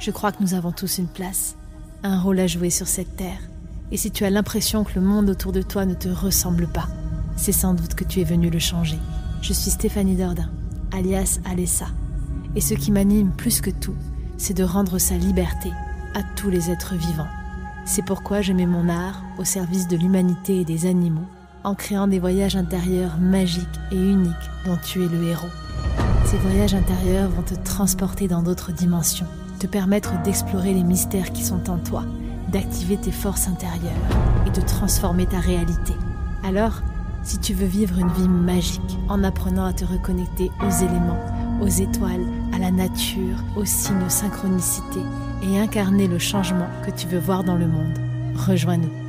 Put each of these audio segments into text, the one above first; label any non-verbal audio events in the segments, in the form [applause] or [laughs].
Je crois que nous avons tous une place, un rôle à jouer sur cette terre. Et si tu as l'impression que le monde autour de toi ne te ressemble pas, c'est sans doute que tu es venu le changer. Je suis Stéphanie Dordain, alias Alessa. Et ce qui m'anime plus que tout, c'est de rendre sa liberté à tous les êtres vivants. C'est pourquoi je mets mon art au service de l'humanité et des animaux, en créant des voyages intérieurs magiques et uniques dont tu es le héros. Ces voyages intérieurs vont te transporter dans d'autres dimensions te permettre d'explorer les mystères qui sont en toi, d'activer tes forces intérieures et de transformer ta réalité. Alors, si tu veux vivre une vie magique en apprenant à te reconnecter aux éléments, aux étoiles, à la nature, aux signes synchronicités et incarner le changement que tu veux voir dans le monde, rejoins-nous.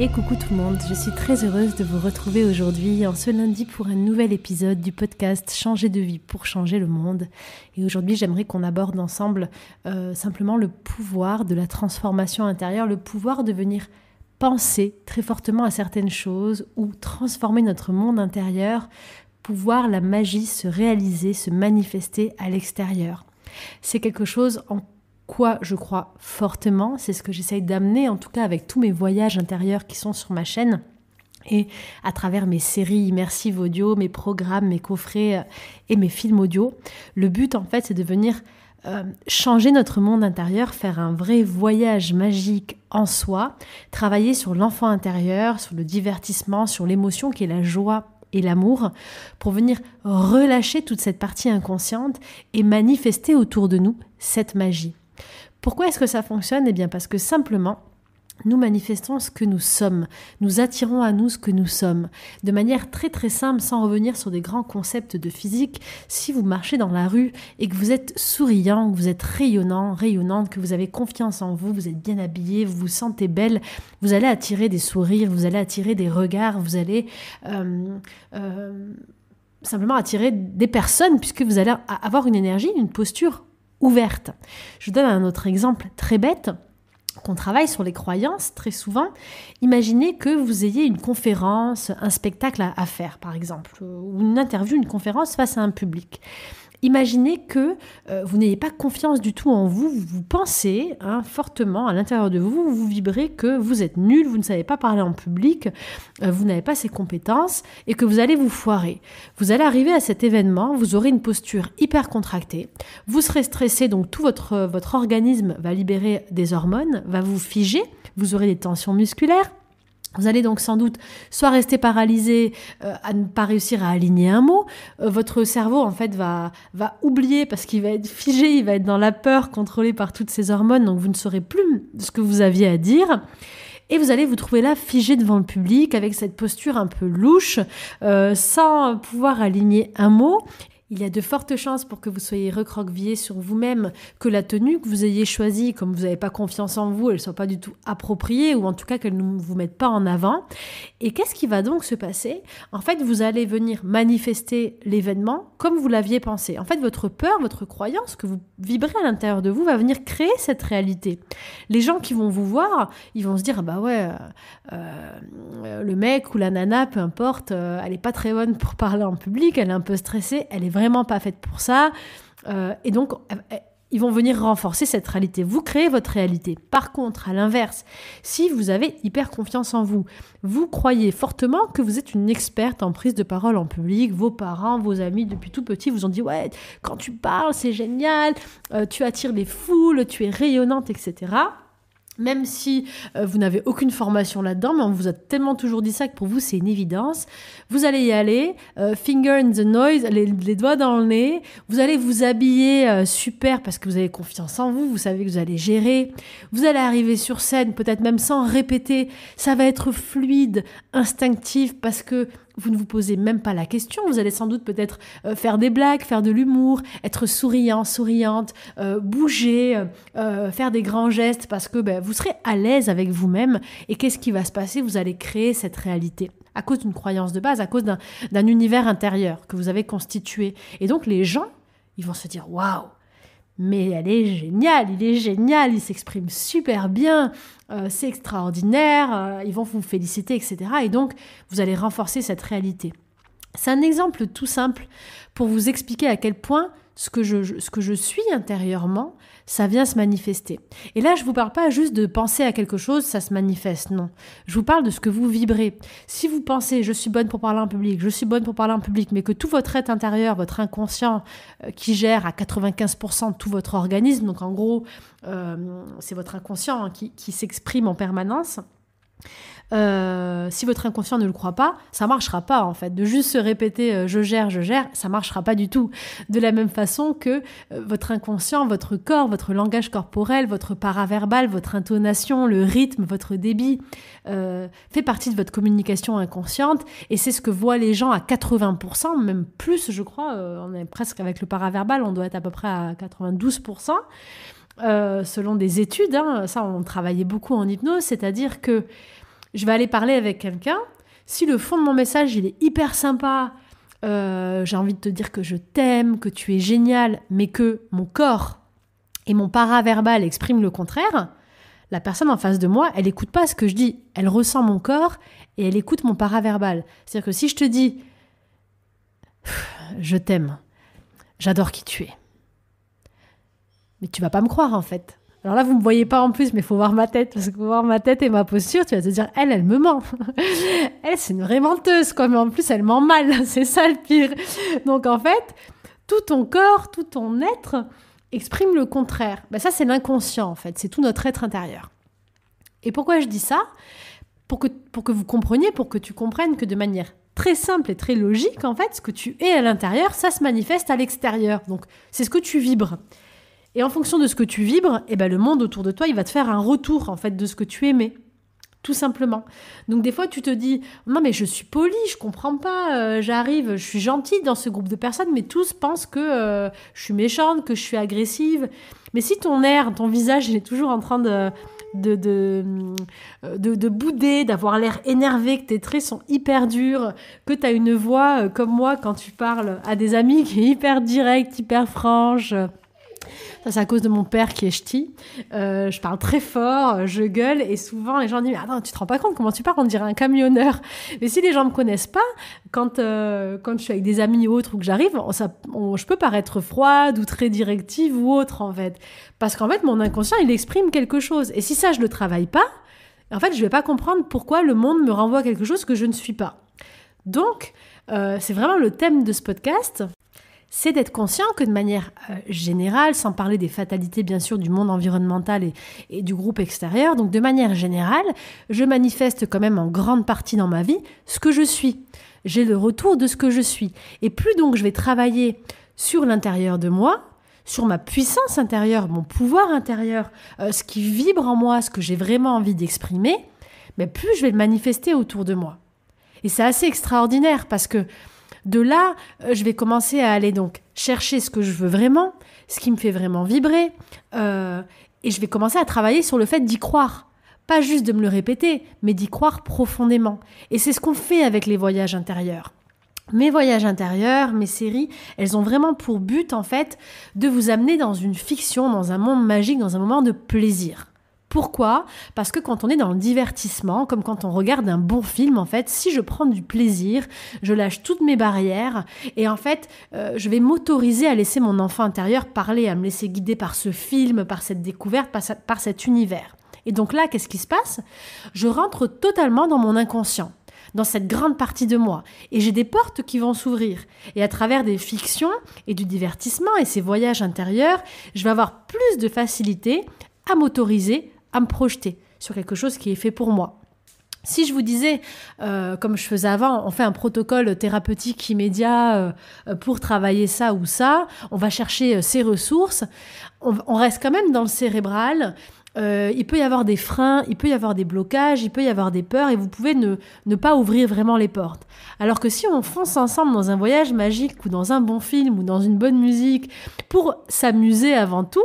Et coucou tout le monde, je suis très heureuse de vous retrouver aujourd'hui en ce lundi pour un nouvel épisode du podcast Changer de vie pour changer le monde. Et aujourd'hui j'aimerais qu'on aborde ensemble euh, simplement le pouvoir de la transformation intérieure, le pouvoir de venir penser très fortement à certaines choses ou transformer notre monde intérieur pouvoir la magie se réaliser, se manifester à l'extérieur. C'est quelque chose en quoi je crois fortement, c'est ce que j'essaye d'amener en tout cas avec tous mes voyages intérieurs qui sont sur ma chaîne. Et à travers mes séries immersives audio, mes programmes, mes coffrets euh, et mes films audio, le but en fait c'est de venir euh, changer notre monde intérieur, faire un vrai voyage magique en soi, travailler sur l'enfant intérieur, sur le divertissement, sur l'émotion qui est la joie et l'amour, pour venir relâcher toute cette partie inconsciente et manifester autour de nous cette magie. Pourquoi est-ce que ça fonctionne Eh bien parce que simplement, nous manifestons ce que nous sommes, nous attirons à nous ce que nous sommes. De manière très très simple, sans revenir sur des grands concepts de physique, si vous marchez dans la rue et que vous êtes souriant, que vous êtes rayonnant, rayonnante, que vous avez confiance en vous, vous êtes bien habillé, vous vous sentez belle, vous allez attirer des sourires, vous allez attirer des regards, vous allez... Euh, euh, simplement attirer des personnes puisque vous allez avoir une énergie, une posture ouverte. Je donne un autre exemple très bête qu'on travaille sur les croyances très souvent. Imaginez que vous ayez une conférence, un spectacle à, faire par exemple, ou une interview, une conférence face à un public imaginez que euh, vous n'ayez pas confiance du tout en vous, vous, pensez hein, fortement à l'intérieur de vous, vous vibrez que vous êtes nul, vous ne savez pas parler en public, euh, vous n'avez pas ces compétences et que vous allez vous foirer. Vous allez arriver à cet événement, vous aurez une posture hyper contractée, vous serez stressé, donc tout votre, euh, votre organisme va libérer des hormones, va vous figer, vous aurez des tensions musculaires vous allez donc sans doute soit rester paralysé euh, à ne pas réussir à aligner un mot, euh, votre cerveau en fait va va oublier parce qu'il va être figé, il va être dans la peur contrôlée par toutes ces hormones, donc vous ne saurez plus ce que vous aviez à dire et vous allez vous trouver là figé devant le public avec cette posture un peu louche, euh, sans pouvoir aligner un mot, il y a de fortes chances pour que vous soyez recroquevillé sur vous-même, que la tenue que vous ayez choisie, comme vous n'avez pas confiance en vous, elle ne soit pas du tout appropriée, ou en tout cas qu'elle ne vous mette pas en avant. Et qu'est-ce qui va donc se passer En fait, vous allez venir manifester l'événement comme vous l'aviez pensé. En fait, votre peur, votre croyance que vous vibrez à l'intérieur de vous va venir créer cette réalité. Les gens qui vont vous voir, ils vont se dire, bah ouais, euh, euh, le mec ou la nana, peu importe, euh, elle n'est pas très bonne pour parler en public, elle est un peu stressée, elle est vraiment vraiment pas faites pour ça. Euh, et donc, euh, ils vont venir renforcer cette réalité. Vous créez votre réalité. Par contre, à l'inverse, si vous avez hyper confiance en vous, vous croyez fortement que vous êtes une experte en prise de parole en public, vos parents, vos amis depuis tout petit vous ont dit ouais, quand tu parles, c'est génial, euh, tu attires les foules, tu es rayonnante, etc. Même si euh, vous n'avez aucune formation là-dedans, mais on vous a tellement toujours dit ça que pour vous c'est une évidence, vous allez y aller, euh, finger in the noise, les, doigts dans le nez, vous allez vous habiller euh, super parce que vous avez confiance en vous, vous savez que vous allez gérer, vous allez arriver sur scène peut-être même sans répéter, ça va être fluide, instinctif parce que vous ne vous posez même pas la question. Vous allez sans doute peut-être euh, faire des blagues, faire de l'humour, être souriant, souriante, euh, bouger, euh, faire des grands gestes parce que ben, vous serez à l'aise avec vous-même. Et qu'est-ce qui va se passer Vous allez créer cette réalité à cause d'une croyance de base, à cause d'un univers intérieur que vous avez constitué. Et donc les gens, ils vont se dire waouh mais elle est géniale, il est génial, il s'exprime super bien, euh, c'est extraordinaire, euh, ils vont vous féliciter, etc. Et donc, vous allez renforcer cette réalité. C'est un exemple tout simple pour vous expliquer à quel point ce que je, ce que je suis intérieurement, ça vient se manifester. Et là, je ne vous parle pas juste de penser à quelque chose, ça se manifeste, non. Je vous parle de ce que vous vibrez. Si vous pensez, je suis bonne pour parler en public, je suis bonne pour parler en public, mais que tout votre être intérieur, votre inconscient, euh, qui gère à 95% tout votre organisme, donc en gros, euh, c'est votre inconscient hein, qui, qui s'exprime en permanence, euh, si votre inconscient ne le croit pas, ça marchera pas en fait. De juste se répéter euh, je gère, je gère, ça marchera pas du tout. De la même façon que euh, votre inconscient, votre corps, votre langage corporel, votre paraverbal, votre intonation, le rythme, votre débit fait partie de votre communication inconsciente et c'est ce que voient les gens à 80%, même plus je crois, on est presque avec le paraverbal, on doit être à peu près à 92%. Euh, selon des études, hein, ça on travaillait beaucoup en hypnose, c'est-à-dire que je vais aller parler avec quelqu'un, si le fond de mon message il est hyper sympa, euh, j'ai envie de te dire que je t'aime, que tu es génial, mais que mon corps et mon paraverbal expriment le contraire, la personne en face de moi, elle n'écoute pas ce que je dis, elle ressent mon corps et elle écoute mon paraverbal. C'est-à-dire que si je te dis je t'aime, j'adore qui tu es mais tu vas pas me croire en fait. Alors là, vous me voyez pas en plus, mais il faut voir ma tête parce que voir ma tête et ma posture, tu vas te dire, elle, elle me ment. [laughs] elle, c'est une vraie menteuse, quoi. Mais en plus, elle ment mal. [laughs] c'est ça le pire. Donc en fait, tout ton corps, tout ton être exprime le contraire. Ben, ça, c'est l'inconscient en fait. C'est tout notre être intérieur. Et pourquoi je dis ça pour que, pour que vous compreniez, pour que tu comprennes que de manière très simple et très logique, en fait, ce que tu es à l'intérieur, ça se manifeste à l'extérieur. Donc, c'est ce que tu vibres. Et en fonction de ce que tu vibres, eh ben, le monde autour de toi, il va te faire un retour en fait de ce que tu aimais tout simplement. Donc des fois, tu te dis non mais je suis poli, je comprends pas, euh, j'arrive, je suis gentille dans ce groupe de personnes, mais tous pensent que euh, je suis méchante, que je suis agressive. Mais si ton air, ton visage, il est toujours en train de de, de, euh, bouder, d'avoir l'air énervé, que tes traits sont hyper durs, que tu as une voix comme moi quand tu parles à des amis qui est hyper directe, hyper franche c'est à cause de mon père qui est ch'ti. Euh, je parle très fort, je gueule, et souvent les gens disent Mais ah attends, tu te rends pas compte comment tu parles On dirait un camionneur. Mais si les gens me connaissent pas, quand, euh, quand je suis avec des amis ou autres ou que j'arrive, je peux paraître froide ou très directive ou autre, en fait. Parce qu'en fait, mon inconscient, il exprime quelque chose. Et si ça, je le travaille pas, en fait, je vais pas comprendre pourquoi le monde me renvoie quelque chose que je ne suis pas. Donc, euh, c'est vraiment le thème de ce podcast c'est d'être conscient que de manière euh, générale, sans parler des fatalités bien sûr du monde environnemental et, du groupe extérieur, donc de manière générale, je manifeste quand même en grande partie dans ma vie ce que je suis. J'ai le retour de ce que je suis. Et plus donc je vais travailler sur l'intérieur de moi, sur ma puissance intérieure, mon pouvoir intérieur, euh, ce qui vibre en moi, ce que j'ai vraiment envie d'exprimer, mais plus je vais le manifester autour de moi. Et c'est assez extraordinaire parce que de là, euh, je vais commencer à aller donc chercher ce que je veux vraiment, ce qui me fait vraiment vibrer, euh, et je vais commencer à travailler sur le fait d'y croire. Pas juste de me le répéter, mais d'y croire profondément. Et c'est ce qu'on fait avec les voyages intérieurs. Mes voyages intérieurs, mes séries, elles ont vraiment pour but en fait de vous amener dans une fiction, dans un monde magique, dans un moment de plaisir. Pourquoi Parce que quand on est dans le divertissement, comme quand on regarde un bon film, en fait, si je prends du plaisir, je lâche toutes mes barrières et en fait, euh, je vais m'autoriser à laisser mon enfant intérieur parler, à me laisser guider par ce film, par cette découverte, par, par cet univers. Et donc là, qu'est-ce qui se passe Je rentre totalement dans mon inconscient dans cette grande partie de moi. Et j'ai des portes qui vont s'ouvrir. Et à travers des fictions et du divertissement et ces voyages intérieurs, je vais avoir plus de facilité à m'autoriser à me projeter sur quelque chose qui est fait pour moi. Si je vous disais, euh, comme je faisais avant, on fait un protocole thérapeutique immédiat euh, euh, pour travailler ça ou ça, on va chercher ses ressources, on, reste quand même dans le cérébral, il peut y avoir des freins, il peut y avoir des blocages, il peut y avoir des peurs, et vous pouvez ne, pas ouvrir vraiment les portes. Alors que si on fonce ensemble dans un voyage magique, ou dans un bon film, ou dans une bonne musique, pour s'amuser avant tout,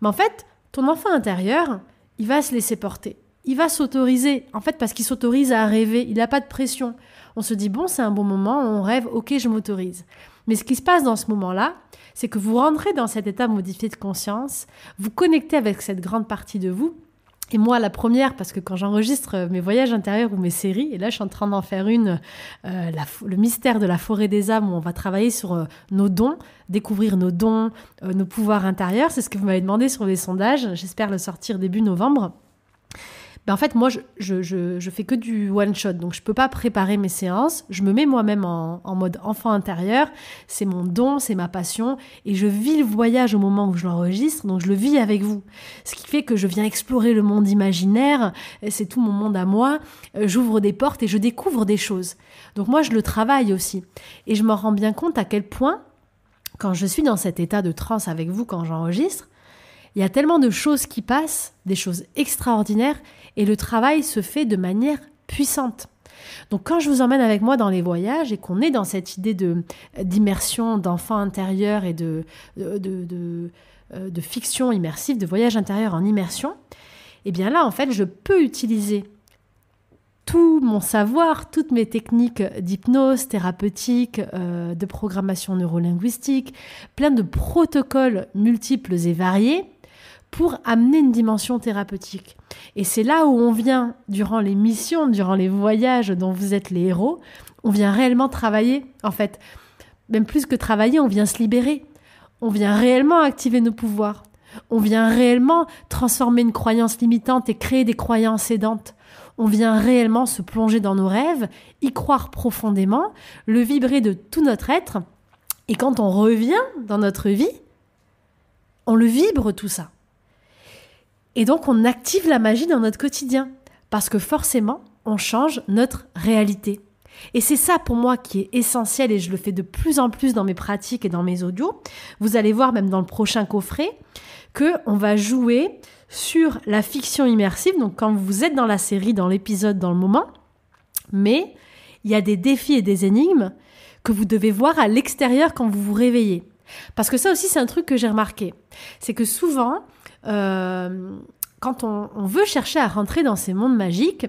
mais en fait, ton enfant intérieur, il va se laisser porter. Il va s'autoriser, en fait, parce qu'il s'autorise à rêver, il n'a pas de pression. On se dit, bon, c'est un bon moment, on rêve, ok, je m'autorise. Mais ce qui se passe dans ce moment-là, c'est que vous rentrez dans cet état modifié de conscience, vous connectez avec cette grande partie de vous, et moi, la première, parce que quand j'enregistre euh, mes voyages intérieurs ou mes séries, et là, je suis en train d'en faire une, euh, le mystère de la forêt des âmes, où on va travailler sur euh, nos dons, découvrir nos dons, nos pouvoirs intérieurs. C'est ce que vous m'avez demandé sur les sondages. J'espère le sortir début novembre. Ben, en fait, moi, je, je, fais que du one shot, donc je ne peux pas préparer mes séances. Je me mets moi-même en, en, mode enfant intérieur. C'est mon don, c'est ma passion, et je vis le voyage au moment où je l'enregistre, donc je le vis avec vous. Ce qui fait que je viens explorer le monde imaginaire. C'est tout mon monde à moi. Euh, j'ouvre des portes et je découvre des choses. Donc moi, je le travaille aussi, et je m'en rends bien compte à quel point, quand je suis dans cet état de transe avec vous, quand j'enregistre, il y a tellement de choses qui passent, des choses extraordinaires, et le travail se fait de manière puissante. Donc quand je vous emmène avec moi dans les voyages et qu'on est dans cette idée euh, d'immersion, d'enfant intérieur et euh, de fiction immersive, de voyage intérieur en immersion, et eh bien là en fait je peux utiliser tout mon savoir, toutes mes techniques d'hypnose thérapeutique, euh, de programmation neurolinguistique, plein de protocoles multiples et variés pour amener une dimension thérapeutique. Et c'est là où on vient, durant les missions, durant les voyages dont vous êtes les héros, on vient réellement travailler, en fait. Même plus que travailler, on vient se libérer. On vient réellement activer nos pouvoirs. On vient réellement transformer une croyance limitante et créer des croyances aidantes. On vient réellement se plonger dans nos rêves, y croire profondément, le vibrer de tout notre être. Et quand on revient dans notre vie, on le vibre tout ça. Et donc on active la magie dans notre quotidien, parce que forcément, on change notre réalité. Et c'est ça pour moi qui est essentiel et je le fais de plus en plus dans mes pratiques et dans mes audios. Vous allez voir même dans le prochain coffret que on va jouer sur la fiction immersive. Donc quand vous êtes dans la série, dans l'épisode, dans le moment, mais il y a des défis et des énigmes que vous devez voir à l'extérieur quand vous vous réveillez. Parce que ça aussi c'est un truc que j'ai remarqué, c'est que souvent euh, quand on, veut chercher à rentrer dans ces mondes magiques,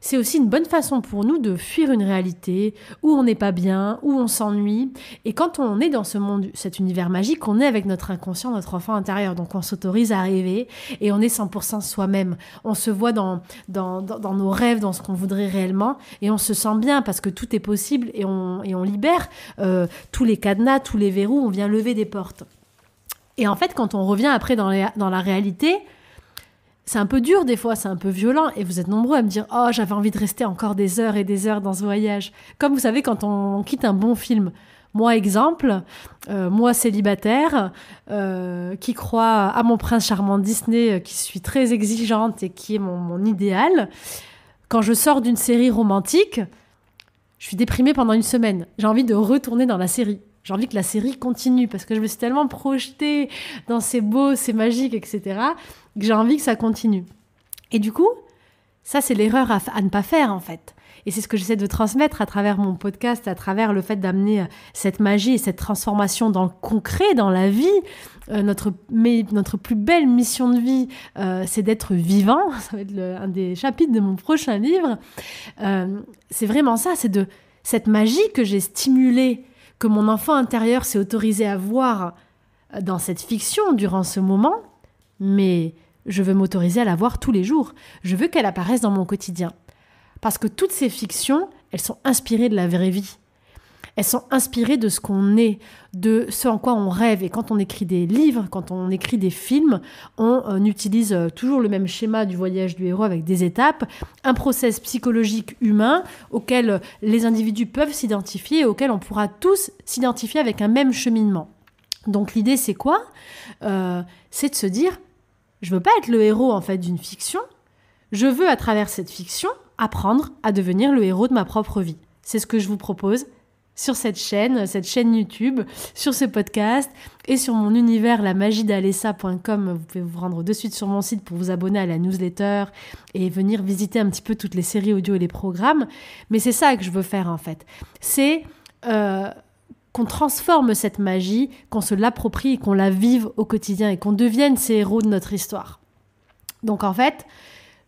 c'est aussi une bonne façon pour nous de fuir une réalité où on n'est pas bien, où on s'ennuie. Et quand on est dans ce monde, cet univers magique, on est avec notre inconscient, notre enfant intérieur. Donc on s'autorise à rêver et on est 100% soi-même. On se voit dans, nos rêves, dans ce qu'on voudrait réellement. Et on se sent bien parce que tout est possible et on, libère euh, tous les cadenas, tous les verrous. On vient lever des portes. Et en fait, quand on revient après dans, la réalité, c'est un peu dur des fois, c'est un peu violent. Et vous êtes nombreux à me dire Oh, j'avais envie de rester encore des heures et des heures dans ce voyage. Comme vous savez, quand on quitte un bon film, moi, exemple, euh, moi célibataire, euh, qui croit à mon prince charmant Disney, euh, qui suis très exigeante et qui est mon idéal, quand je sors d'une série romantique, je suis déprimée pendant une semaine. J'ai envie de retourner dans la série j'ai envie que la série continue parce que je me suis tellement projetée dans ces beaux, ces magiques, etc. que j'ai envie que ça continue. Et du coup, ça c'est l'erreur à, ne pas faire en fait. Et c'est ce que j'essaie de transmettre à travers mon podcast, à travers le fait d'amener euh, cette magie et cette transformation dans le concret, dans la vie. Euh, notre, mais notre plus belle mission de vie, euh, c'est d'être vivant. [laughs] Ça va être un des chapitres de mon prochain livre. c'est vraiment ça, c'est de cette magie que j'ai stimulée que mon enfant intérieur s'est autorisé à voir dans cette fiction durant ce moment, mais je veux m'autoriser à la voir tous les jours. Je veux qu'elle apparaisse dans mon quotidien. Parce que toutes ces fictions, elles sont inspirées de la vraie vie. Elles sont inspirées de ce qu'on est, de ce en quoi on rêve. Et quand on écrit des livres, quand on écrit des films, on, euh, utilise euh, toujours le même schéma du voyage du héros avec des étapes, un process psychologique humain auquel les individus peuvent s'identifier et auquel on pourra tous s'identifier avec un même cheminement. Donc l'idée, c'est quoi euh, C'est de se dire, je veux pas être le héros en fait d'une fiction. Je veux, à travers cette fiction, apprendre à devenir le héros de ma propre vie. C'est ce que je vous propose sur cette chaîne, cette chaîne YouTube, sur ce podcast et sur mon univers, la magie d'Alessa.com. Vous pouvez vous rendre de suite sur mon site pour vous abonner à la newsletter et venir visiter un petit peu toutes les séries audio et les programmes. Mais c'est ça que je veux faire en fait. C'est euh, qu'on transforme cette magie, qu'on se l'approprie et qu'on la vive au quotidien et qu'on devienne ces héros de notre histoire. Donc en fait,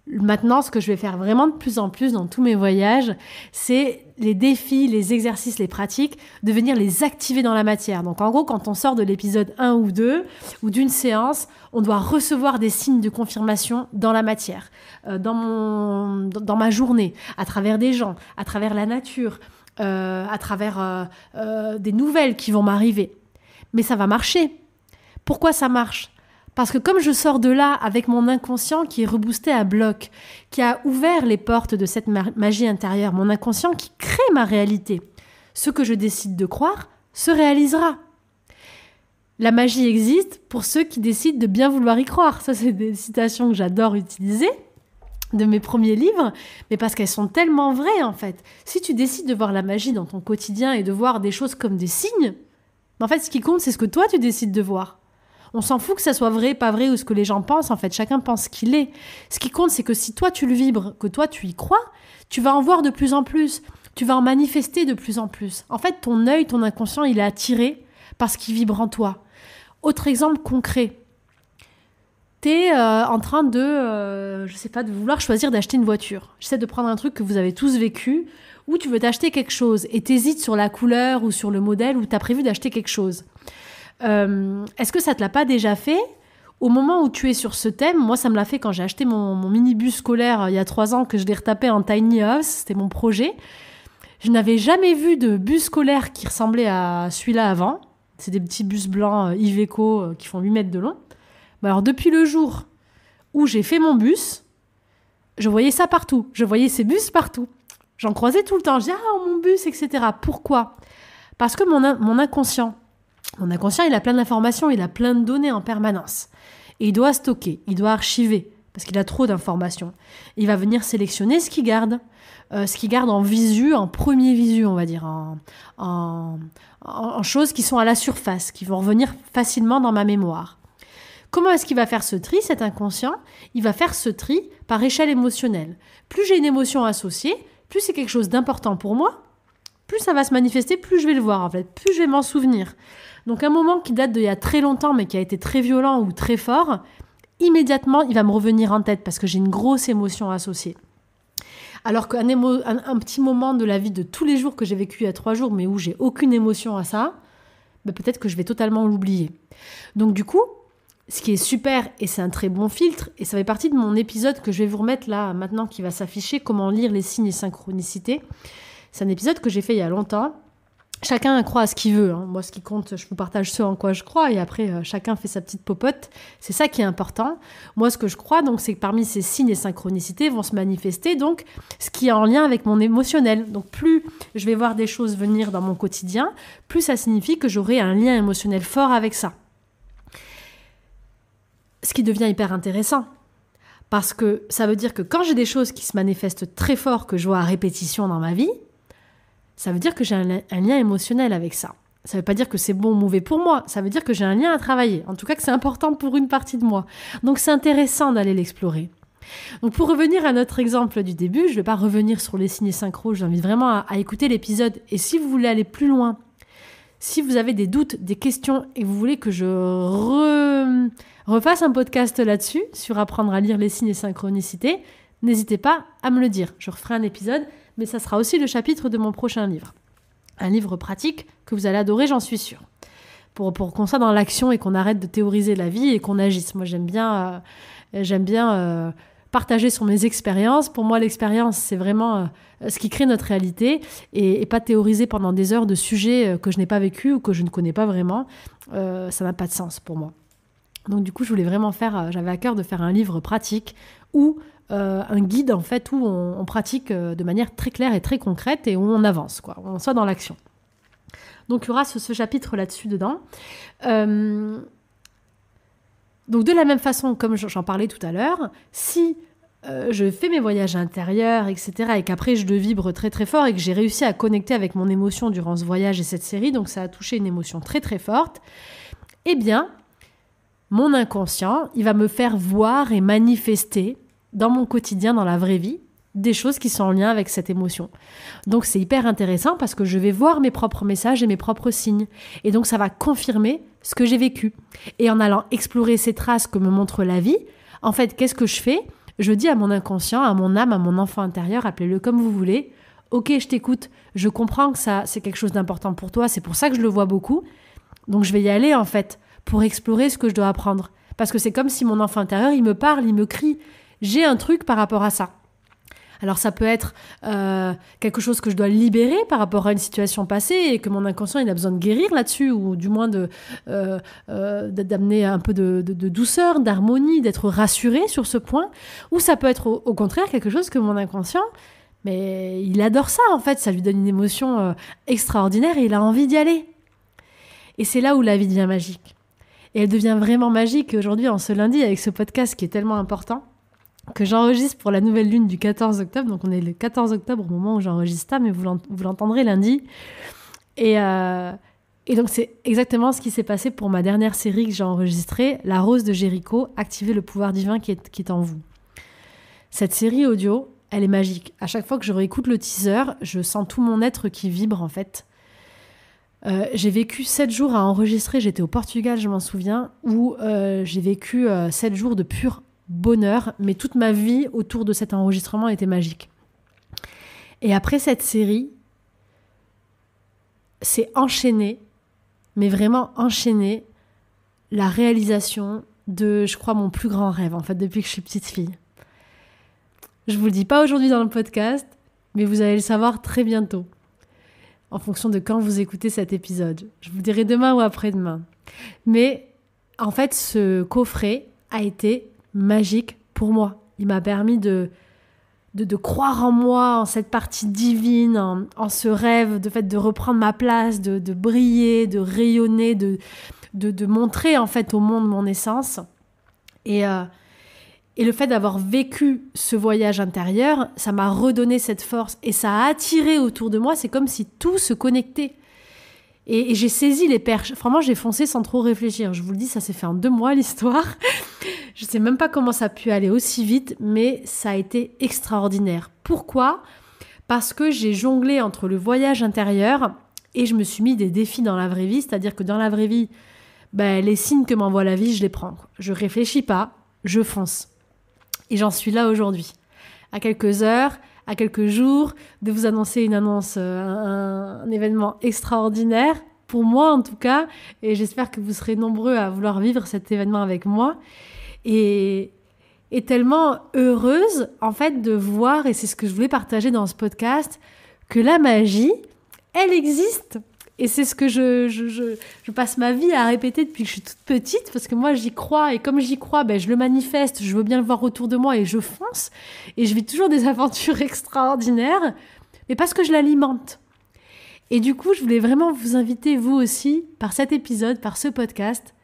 Maintenant, ce que je vais faire vraiment de plus en plus dans tous mes voyages, c'est les défis, les exercices, les pratiques, de venir les activer dans la matière. Donc en gros, quand on sort de l'épisode 1 ou 2 ou d'une séance, on doit recevoir des signes de confirmation dans la matière, euh, dans, ma journée, à travers des gens, à travers la nature, euh, à travers euh, des nouvelles qui vont m'arriver. Mais ça va marcher. Pourquoi ça marche parce que comme je sors de là avec mon inconscient qui est reboosté à bloc, qui a ouvert les portes de cette magie intérieure, mon inconscient qui crée ma réalité, ce que je décide de croire se réalisera. La magie existe pour ceux qui décident de bien vouloir y croire. Ça, c'est des citations que j'adore utiliser de mes premiers livres, mais parce qu'elles sont tellement vraies en fait. Si tu décides de voir la magie dans ton quotidien et de voir des choses comme des signes, en fait, ce qui compte, c'est ce que toi, tu décides de voir. On s'en fout que ça soit vrai, pas vrai, ou ce que les gens pensent. En fait, chacun pense qu'il est. Ce qui compte, c'est que si toi tu le vibres, que toi tu y crois, tu vas en voir de plus en plus. Tu vas en manifester de plus en plus. En fait, ton œil, ton inconscient, il est attiré parce qu'il vibre en toi. Autre exemple concret. T'es es euh, en train de, euh, je sais pas, de vouloir choisir d'acheter une voiture. J'essaie de prendre un truc que vous avez tous vécu, où tu veux t'acheter quelque chose et t'hésites sur la couleur ou sur le modèle où t'as prévu d'acheter quelque chose. Euh, est-ce que ça te l'a pas déjà fait au moment où tu es sur ce thème, moi ça me l'a fait quand j'ai acheté mon, mon minibus scolaire euh, il y a trois ans que je l'ai retapé en tiny house, c'était mon projet. Je n'avais jamais vu de bus scolaire qui ressemblait à celui-là avant. C'est des petits bus blancs euh, Iveco qui font 8 mètres de long. Mais alors depuis le jour où j'ai fait mon bus, je voyais ça partout. Je voyais ces bus partout. J'en croisais tout le temps. Je disais, ah, mon bus, etc. Pourquoi Parce que mon inconscient, mon inconscient, il a plein d'informations, il a plein de données en permanence. Et il doit stocker, il doit archiver, parce qu'il a trop d'informations. Il va venir sélectionner ce qu'il garde, euh, ce qu'il garde en visu, en premier visu, on va dire, en, choses qui sont à la surface, qui vont revenir facilement dans ma mémoire. Comment est-ce qu'il va faire ce tri, cet inconscient Il va faire ce tri par échelle émotionnelle. Plus j'ai une émotion associée, plus c'est quelque chose d'important pour moi, plus ça va se manifester, plus je vais le voir en fait, plus je vais m'en souvenir. Donc un moment qui date d'il y a très longtemps, mais qui a été très violent ou très fort, immédiatement, il va me revenir en tête parce que j'ai une grosse émotion associée. Alors qu'un un, petit moment de la vie de tous les jours que j'ai vécu il y a trois jours, mais où j'ai aucune émotion à ça, bah, peut-être que je vais totalement l'oublier. Donc du coup, ce qui est super, et c'est un très bon filtre, et ça fait partie de mon épisode que je vais vous remettre là maintenant qui va s'afficher, comment lire les signes et synchronicités. C'est un épisode que j'ai fait il y a longtemps, chacun croit à ce qu'il veut. Hein. Moi, ce qui compte, je vous partage ce en quoi je crois, et après, euh, chacun fait sa petite popote. C'est ça qui est important. Moi, ce que je crois, donc, c'est que parmi ces signes et synchronicités vont se manifester, donc, ce qui est en lien avec mon émotionnel. Donc, plus je vais voir des choses venir dans mon quotidien, plus ça signifie que j'aurai un lien émotionnel fort avec ça. Ce qui devient hyper intéressant. Parce que ça veut dire que quand j'ai des choses qui se manifestent très fort, que je vois à répétition dans ma vie, ça veut dire que j'ai un, lien émotionnel avec ça. Ça ne veut pas dire que c'est bon ou mauvais pour moi, ça veut dire que j'ai un lien à travailler, en tout cas que c'est important pour une partie de moi. Donc c'est intéressant d'aller l'explorer. Donc pour revenir à notre exemple du début, je ne vais pas revenir sur les signes synchro, je vous invite vraiment à, écouter l'épisode. Et si vous voulez aller plus loin, si vous avez des doutes, des questions et vous voulez que je refasse un podcast là-dessus, sur apprendre à lire les signes et synchronicités, n'hésitez pas à me le dire. Je referai un épisode mais ça sera aussi le chapitre de mon prochain livre. Un livre pratique que vous allez adorer, j'en suis sûre. Pour, pour qu'on soit dans l'action et qu'on arrête de théoriser la vie et qu'on agisse. Moi, j'aime bien, euh, j'aime bien euh, partager sur mes expériences. Pour moi, l'expérience, c'est vraiment euh, ce qui crée notre réalité et, pas théoriser pendant des heures de sujets que je n'ai pas vécu ou que je ne connais pas vraiment. ça n'a pas de sens pour moi. Donc du coup, je voulais vraiment faire, j'avais à cœur de faire un livre pratique où euh, un guide en fait où on, pratique euh, de manière très claire et très concrète et où on avance, quoi, on soit dans l'action. Donc il y aura ce, chapitre là-dessus dedans. Euh, donc de la même façon, comme j'en parlais tout à l'heure, si je fais mes voyages intérieurs, etc., et qu'après je le vibre très très fort et que j'ai réussi à connecter avec mon émotion durant ce voyage et cette série, donc ça a touché une émotion très très forte, eh bien, mon inconscient, il va me faire voir et manifester dans mon quotidien, dans la vraie vie, des choses qui sont en lien avec cette émotion. Donc c'est hyper intéressant parce que je vais voir mes propres messages et mes propres signes. Et donc ça va confirmer ce que j'ai vécu. Et en allant explorer ces traces que me montre la vie, en fait, qu'est-ce que je fais Je dis à mon inconscient, à mon âme, à mon enfant intérieur, appelez-le comme vous voulez, ok, je t'écoute, je comprends que ça, c'est quelque chose d'important pour toi, c'est pour ça que je le vois beaucoup. Donc je vais y aller en fait, pour explorer ce que je dois apprendre. Parce que c'est comme si mon enfant intérieur, il me parle, il me crie, j'ai un truc par rapport à ça. Alors ça peut être euh, quelque chose que je dois libérer par rapport à une situation passée et que mon inconscient il a besoin de guérir là-dessus ou du moins de euh, euh d'amener un peu de, douceur, d'harmonie, d'être rassuré sur ce point. Ou ça peut être au, contraire quelque chose que mon inconscient mais il adore ça en fait, ça lui donne une émotion euh, extraordinaire et il a envie d'y aller. Et c'est là où la vie devient magique. Et elle devient vraiment magique aujourd'hui en ce lundi avec ce podcast qui est tellement important que j'enregistre pour la nouvelle lune du 14 octobre. Donc on est le 14 octobre au moment où j'enregistre ça, mais vous l'entendrez lundi. Euh, et, donc c'est exactement ce qui s'est passé pour ma dernière série que j'ai enregistrée, La Rose de Jéricho, Activer le pouvoir divin qui est, en vous. Cette série audio, elle est magique. À chaque fois que je réécoute le teaser, je sens tout mon être qui vibre en fait. Euh, j'ai vécu sept jours à enregistrer, j'étais au Portugal, je m'en souviens, où euh, j'ai vécu sept jours de pure bonheur, mais toute ma vie autour de cet enregistrement était magique. Et après cette série, c'est enchaîné, mais vraiment enchaîné, la réalisation de, je crois, mon plus grand rêve, en fait, depuis que je suis petite fille. Je vous le dis pas aujourd'hui dans le podcast, mais vous allez le savoir très bientôt, en fonction de quand vous écoutez cet épisode. Je vous dirai demain ou après-demain. Mais en fait, ce coffret a été magique pour moi. Il m'a permis de, de, croire en moi, en cette partie divine, en, ce rêve, de fait de reprendre ma place, de, briller, de rayonner, de, de, montrer en fait au monde mon essence. Et, euh, et le fait d'avoir vécu ce voyage intérieur, ça m'a redonné cette force et ça a attiré autour de moi. C'est comme si tout se connectait. Et, j'ai saisi les perches. Franchement, j'ai foncé sans trop réfléchir. Je vous le dis, ça s'est fait en deux mois [laughs] l'histoire. je sais même pas comment ça a pu aller aussi vite, mais ça a été extraordinaire. Pourquoi Parce que j'ai jonglé entre le voyage intérieur et je me suis mis des défis dans la vraie vie. C'est-à-dire que dans la vraie vie, ben, les signes que m'envoie la vie, je les prends. Je réfléchis pas, je fonce. Et j'en suis là aujourd'hui. À quelques heures, à quelques jours de vous annoncer une annonce, euh, un, événement extraordinaire pour moi en tout cas, et j'espère que vous serez nombreux à vouloir vivre cet événement avec moi. Et, et tellement heureuse en fait de voir, et c'est ce que je voulais partager dans ce podcast, que la magie, elle existe. Et c'est ce que je, passe ma vie à répéter depuis que je suis toute petite, parce que moi j'y crois, et comme j'y crois, ben, je le manifeste, je veux bien le voir autour de moi, et je fonce, et je vis toujours des [laughs] aventures extraordinaires, mais parce que je l'alimente. Et du coup, je voulais vraiment vous inviter, vous aussi, par cet épisode, par ce podcast,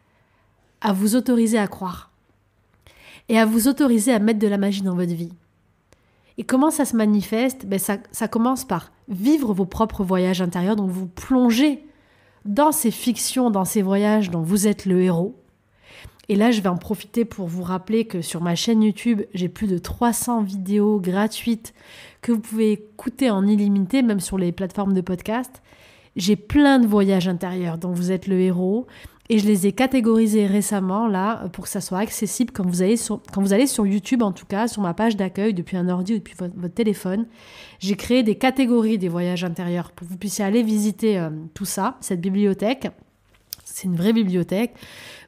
à vous autoriser à croire, et à vous autoriser à mettre de la magie dans votre vie. Et comment ça se manifeste ben ça, ça commence par vivre vos propres voyages intérieurs, donc vous plongez dans ces fictions, dans ces voyages dont vous êtes le héros. Et là, je vais en profiter pour vous rappeler que sur ma chaîne YouTube, j'ai plus de 300 vidéos gratuites que vous pouvez écouter en illimité, même sur les plateformes de podcast. J'ai plein de voyages intérieurs dont vous êtes le héros. Et je les ai catégorisés récemment, là, pour que ça soit accessible quand vous, allez sur, YouTube, en tout cas, sur ma page d'accueil, depuis un ordi ou depuis votre, téléphone. J'ai créé des catégories des voyages intérieurs pour que vous puissiez aller visiter euh, tout ça, cette bibliothèque c'est une vraie bibliothèque.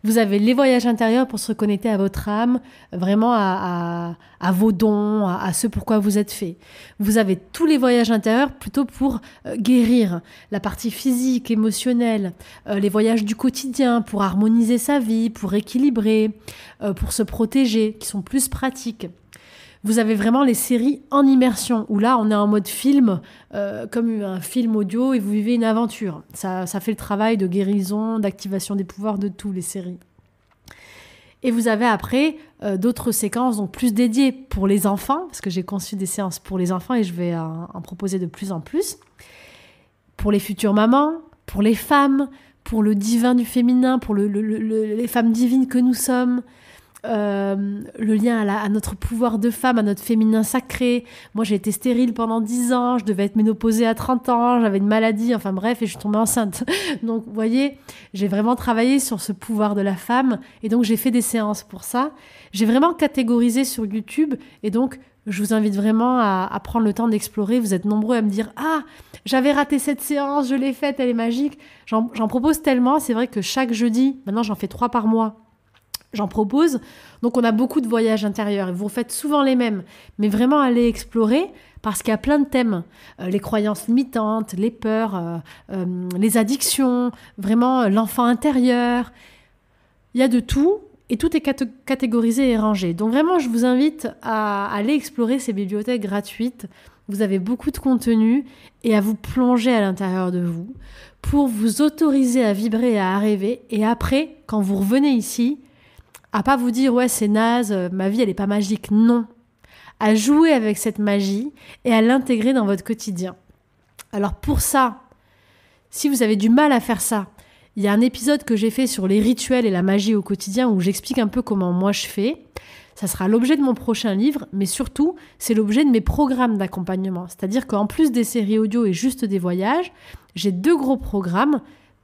Vous avez les voyages intérieurs pour se reconnecter à votre âme, vraiment à, vos dons, à, à, ce pourquoi vous êtes fait. Vous avez tous les voyages intérieurs plutôt pour euh, guérir la partie physique, émotionnelle, euh, les voyages du quotidien pour harmoniser sa vie, pour équilibrer, euh, pour se protéger, qui sont plus pratiques. Vous avez vraiment les séries en immersion, où là, on est en mode film, euh, comme un film audio, et vous vivez une aventure. Ça, fait le travail de guérison, d'activation des pouvoirs, de tous les séries. Et vous avez après euh, d'autres séquences, donc plus dédiées pour les enfants, parce que j'ai conçu des séances pour les enfants et je vais en, proposer de plus en plus. Pour les futures mamans, pour les femmes, pour le divin du féminin, pour les femmes divines que nous sommes, euh, le lien à, notre pouvoir de femme, à notre féminin sacré. Moi, j'ai été stérile pendant 10 ans, je devais être ménopausée à 30 ans, j'avais une maladie, enfin bref, et je suis tombée enceinte. [laughs] Donc, vous voyez, j'ai vraiment travaillé sur ce pouvoir de la femme, et donc j'ai fait des séances pour ça. J'ai vraiment catégorisé sur YouTube, et donc je vous invite vraiment à, à prendre le temps d'explorer. Vous êtes nombreux à me dire Ah, j'avais raté cette séance, je l'ai faite, elle est magique. J'en propose tellement. C'est vrai que chaque jeudi, maintenant j'en fais trois par mois. J'en propose. Donc on a beaucoup de voyages intérieurs. Vous faites souvent les mêmes, mais vraiment allez explorer parce qu'il y a plein de thèmes. Euh, les croyances limitantes, les peurs, euh, euh, les addictions, vraiment l'enfant intérieur. Il y a de tout et tout est catégorisé et rangé. Donc vraiment, je vous invite à aller explorer ces bibliothèques gratuites. Vous avez beaucoup de contenu et à vous plonger à l'intérieur de vous pour vous autoriser à vibrer et à rêver. Et après, quand vous revenez ici, à pas vous dire ouais c'est naze, euh, ma vie elle est pas magique, non, à jouer avec cette magie et à l'intégrer dans votre quotidien. Alors pour ça, si vous avez du mal à faire ça, il y a un épisode que j'ai fait sur les rituels et la magie au quotidien où j'explique un peu comment moi je fais. Ça sera l'objet de mon prochain livre, mais surtout, c'est l'objet de mes programmes d'accompagnement. C'est-à-dire qu'en plus des séries audio et juste des voyages, j'ai deux gros programmes,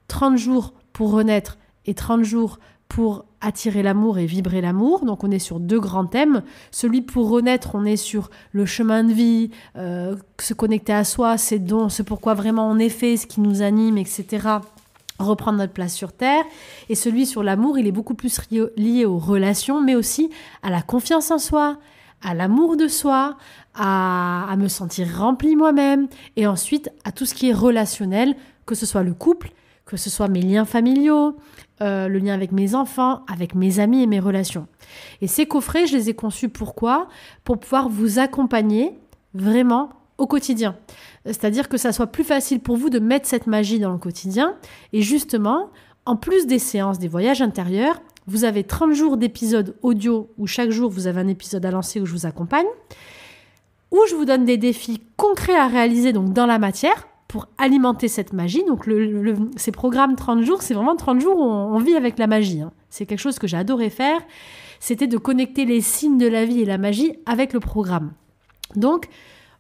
30 jours pour renaître et 30 jours pour attirer l'amour et vibrer l'amour. Donc on est sur deux grands thèmes. Celui pour renaître, on est sur le chemin de vie, euh, se connecter à soi, c'est dons, ce pourquoi vraiment on est fait, ce qui nous anime, etc. Reprendre notre place sur Terre. Et celui sur l'amour, il est beaucoup plus lié aux relations, mais aussi à la confiance en soi, à l'amour de soi, à, à me sentir rempli moi-même, et ensuite à tout ce qui est relationnel, que ce soit le couple, que ce soit mes liens familiaux, euh, le lien avec mes enfants, avec mes amis et mes relations. Et ces coffrets, je les ai conçus pourquoi Pour pouvoir vous accompagner vraiment au quotidien. C'est-à-dire que ça soit plus facile pour vous de mettre cette magie dans le quotidien. Et justement, en plus des séances des voyages intérieurs, vous avez 30 jours d'épisodes audio où chaque jour vous avez un épisode à lancer où je vous accompagne, où je vous donne des défis concrets à réaliser donc dans la matière pour alimenter cette magie. Donc ces programmes 30 jours, c'est vraiment 30 jours où on, vit avec la magie. Hein. C'est quelque chose que j'ai adoré faire. C'était de connecter les signes de la vie et la magie avec le programme. Donc,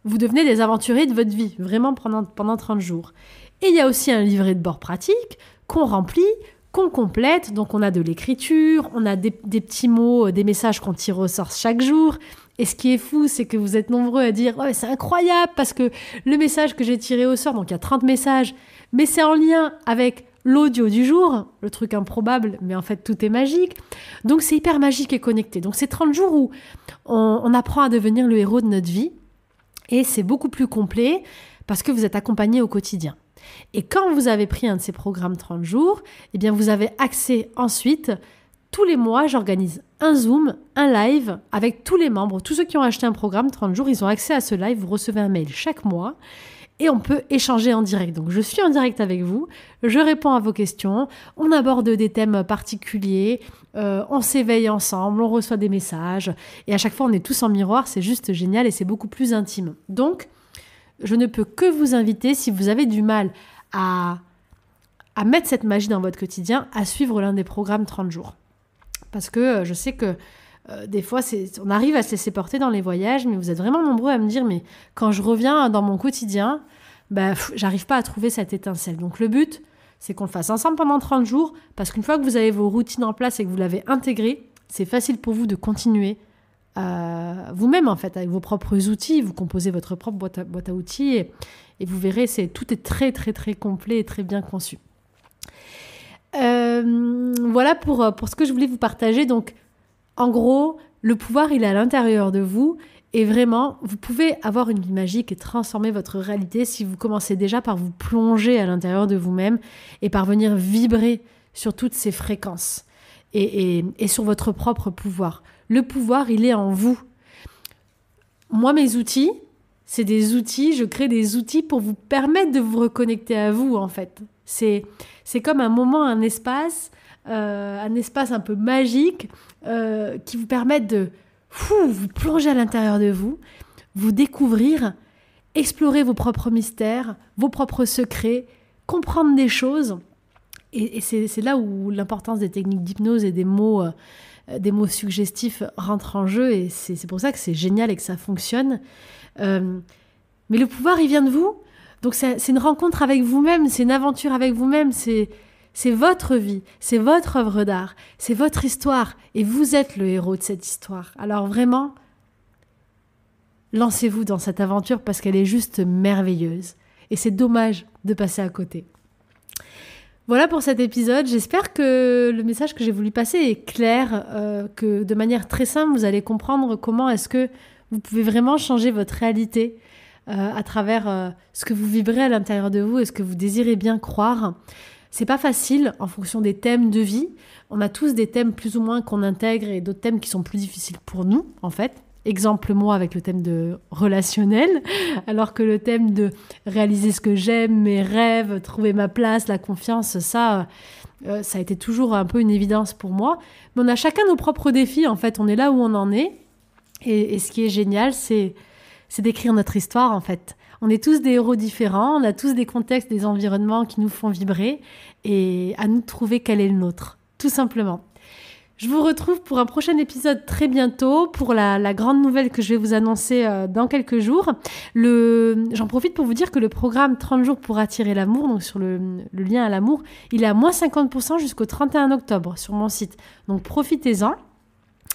vous devenez des aventuriers de votre vie, vraiment pendant, pendant 30 jours. Et il y a aussi un livret de bord pratique qu'on remplit, qu'on complète. Donc on a de l'écriture, on a des, des, petits mots, euh, des messages qu'on tire au sort chaque jour. Et ce qui est fou, c'est que vous êtes nombreux à dire oh, c'est incroyable parce que le message que j'ai tiré au sort, donc il y a 30 messages, mais c'est en lien avec l'audio du jour, le truc improbable, mais en fait tout est magique. Donc c'est hyper magique et connecté. Donc c'est 30 jours où on, apprend à devenir le héros de notre vie et c'est beaucoup plus complet parce que vous êtes accompagné au quotidien. Et quand vous avez pris un de ces programmes 30 jours, eh bien vous avez accès ensuite tous les mois, j'organise un Zoom, un live avec tous les membres. Tous ceux qui ont acheté un programme 30 jours, ils ont accès à ce live. Vous recevez un mail chaque mois et on peut échanger en direct. Donc je suis en direct avec vous, je réponds à vos questions, on aborde des thèmes particuliers, euh, on s'éveille ensemble, on reçoit des messages et à chaque fois on est tous en miroir, c'est juste génial et c'est beaucoup plus intime. Donc je ne peux que vous inviter si vous avez du mal à, à mettre cette magie dans votre quotidien, à suivre l'un des programmes 30 jours. Parce que euh, je sais que euh, des fois, on arrive à se laisser porter dans les voyages, mais vous êtes vraiment nombreux à me dire, mais quand je reviens dans mon quotidien, bah, j'arrive pas à trouver cette étincelle. Donc le but, c'est qu'on le fasse ensemble pendant 30 jours, parce qu'une fois que vous avez vos routines en place et que vous l'avez intégré, c'est facile pour vous de continuer euh, vous-même, en fait, avec vos propres outils, vous composez votre propre boîte à, outils, et, vous verrez, c'est tout est très, très, très complet et très bien conçu. Euh, voilà pour, euh, pour ce que je voulais vous partager. Donc, en gros, le pouvoir, il est à l'intérieur de vous. Et vraiment, vous pouvez avoir une vie magique et transformer votre réalité si vous commencez déjà par vous plonger à l'intérieur de vous-même et par venir vibrer sur toutes ces fréquences et, et sur votre propre pouvoir. Le pouvoir, il est en vous. Moi, mes outils, c'est des outils, je crée des outils pour vous permettre de vous reconnecter à vous, en fait. C'est comme un moment, un espace, euh, un espace un peu magique euh, qui vous permet de vous plonger à l'intérieur de vous, vous découvrir, explorer vos propres mystères, vos propres secrets, comprendre des choses. Et, c'est là où l'importance des techniques d'hypnose et des mots, euh, des mots suggestifs rentrent en jeu. Et c'est pour ça que c'est génial et que ça fonctionne. mais le pouvoir, il vient de vous donc c'est une rencontre avec vous-même, c'est une aventure avec vous-même, c'est votre vie, c'est votre œuvre d'art, c'est votre histoire, et vous êtes le héros de cette histoire. Alors vraiment, lancez-vous dans cette aventure parce qu'elle est juste merveilleuse, et c'est dommage de passer à côté. Voilà pour cet épisode. J'espère que le message que j'ai voulu passer est clair, euh, que de manière très simple, vous allez comprendre comment est-ce que vous pouvez vraiment changer votre réalité euh, à travers euh, ce que vous vibrez à l'intérieur de vous et ce que vous désirez bien croire. C'est pas facile en fonction des thèmes de vie. On a tous des thèmes plus ou moins qu'on intègre et d'autres thèmes qui sont plus difficiles pour nous, en fait. Exemple, moi, avec le thème de relationnel, [laughs] alors que le thème de réaliser ce que j'aime, mes rêves, trouver ma place, la confiance, ça, euh, ça a été toujours un peu une évidence pour moi. Mais on a chacun nos propres défis, en fait. On est là où on en est. et ce qui est génial, c'est c'est d'écrire notre histoire en fait. On est tous des héros différents, on a tous des contextes, des environnements qui nous font vibrer et à nous trouver quel est le nôtre, tout simplement. Je vous retrouve pour un prochain épisode très bientôt pour la, grande nouvelle que je vais vous annoncer euh, dans quelques jours. J'en profite pour vous dire que le programme 30 jours pour attirer l'amour, donc sur le, le lien à l'amour, il est à moins 50% jusqu'au 31 octobre sur mon site. Donc profitez-en.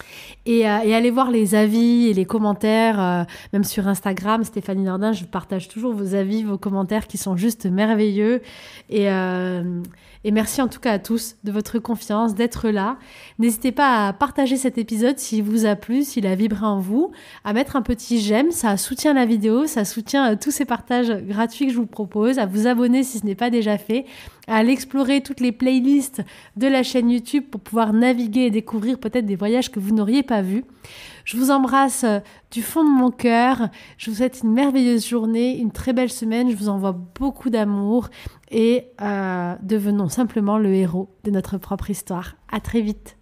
Euh, et, allez voir les avis et les commentaires, euh, même sur Instagram, Stéphanie Nordin, je partage toujours vos avis, vos commentaires qui sont juste merveilleux. Et euh, et merci en tout cas à tous de votre confiance, d'être là. N'hésitez pas à partager cet épisode s'il vous a plu, s'il a vibré en vous, à mettre un petit j'aime, ça soutient la vidéo, ça soutient euh, tous ces partages gratuits que je vous propose, à vous abonner si ce n'est pas déjà fait, à aller explorer toutes les playlists de la chaîne YouTube pour pouvoir naviguer et découvrir peut-être des voyages que vous n'auriez pas vus. Je vous embrasse euh, du fond de mon cœur. Je vous souhaite une merveilleuse journée, une très belle semaine. Je vous envoie beaucoup d'amour et euh, devenons simplement le héros de notre propre histoire. À très vite.